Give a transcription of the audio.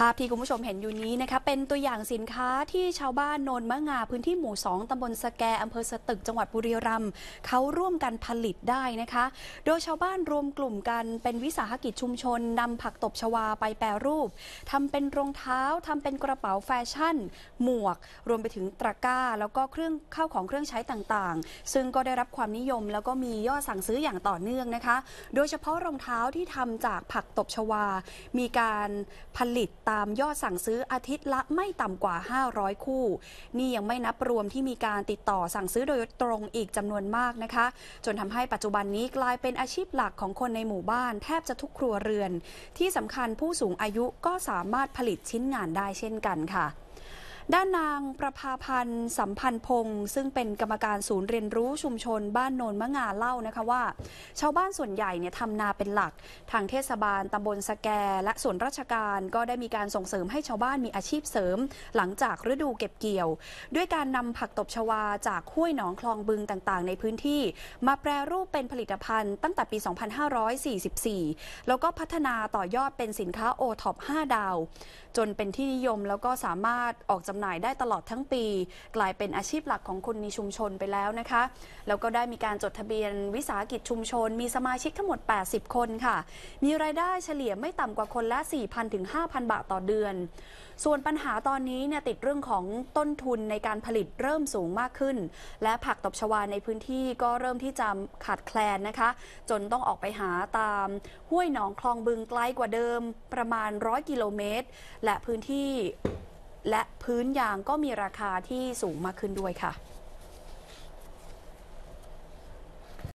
ภาพที่คุณผู้ชมเห็นอยู่นี้นะคะเป็นตัวอย่างสินค้าที่ชาวบ้านโนนมะงาพื้นที่หมู่ 2ตำบลสแกอำเภอสตึกจังหวัดบุรีรัมย์เขาร่วมกันผลิตได้นะคะ โดยชาวบ้านรวมกลุ่มกันเป็นวิสาหกิจชุมชนนำผักตบชวาไปแปรรูปทำเป็นรองเท้าทำเป็นกระเป๋าแฟชั่นหมวกรวมไปถึงตะกร้าแล้วก็เครื่องเข้าของเครื่องใช้ต่างๆ ซึ่งก็ได้รับความนิยม แล้วก็มียอดสั่งซื้ออย่างต่อเนื่องนะคะโดยเฉพาะรองเท้าที่ทำจากผักตบชวา มีการผลิตตามยอดสั่งซื้ออาทิตย์ละไม่ต่ำกว่า 500 คู่ นี่ยังไม่นับรวมที่มีการติดต่อสั่งซื้อโดยตรงอีกจำนวนมากนะคะ จนทำให้ปัจจุบันนี้กลายเป็นอาชีพหลักของคนในหมู่บ้าน แทบจะทุกครัวเรือน ที่สำคัญผู้สูงอายุก็สามารถผลิตชิ้นงานได้เช่นกันค่ะด้านนางประภาพันธ์ สัมพันธ์พงศ์ซึ่งเป็นกรรมการศูนย์เรียนรู้ชุมชนบ้านโนนมะงาเล่านะคะว่า ชาวบ้านส่วนใหญ่เนี่ยทำนาเป็นหลัก ทางเทศบาลตำบลสแก และส่วนราชการ ก็ได้มีการส่งเสริมให้ชาวบ้านมีอาชีพเสริม หลังจากฤดูเก็บเกี่ยว ด้วยการนำผักตบชวาจากห้วยหนองคลองบึงต่างๆ ในพื้นที่ มาแปรรูปเป็นผลิตภัณฑ์ ตั้งแต่ปี 2544 แล้วก็พัฒนาต่อยอดเป็นสินค้าโอท็อป5ดาว จนเป็นที่นิยมแล้วก็สามารถออกจำำหน่ายได้ตลอดทั้งปีกลายเป็นอาชีพหลักของคนในชุมชนไปแล้วนะคะ แล้วก็ได้มีการจดทะเบียนวิสาหกิจชุมชน มีสมาชิกทั้งหมด 80 คนค่ะ มีรายได้เฉลี่ยไม่ต่ำกว่าคนละ 4,000 ถึง 5,000 บาทต่อเดือน ส่วนปัญหาตอนนี้เนี่ยติดเรื่องของต้นทุนในการผลิตเริ่มสูงมากขึ้น และผักตบชวาในพื้นที่ก็เริ่มที่จะขาดแคลนนะคะ จนต้องออกไปหาตามห้วยหนองคลองบึงไกลกว่าเดิมประมาณ100กิโลเมตรและพื้นที่และพื้นยางก็มีราคาที่สูงมากขึ้นด้วยค่ะ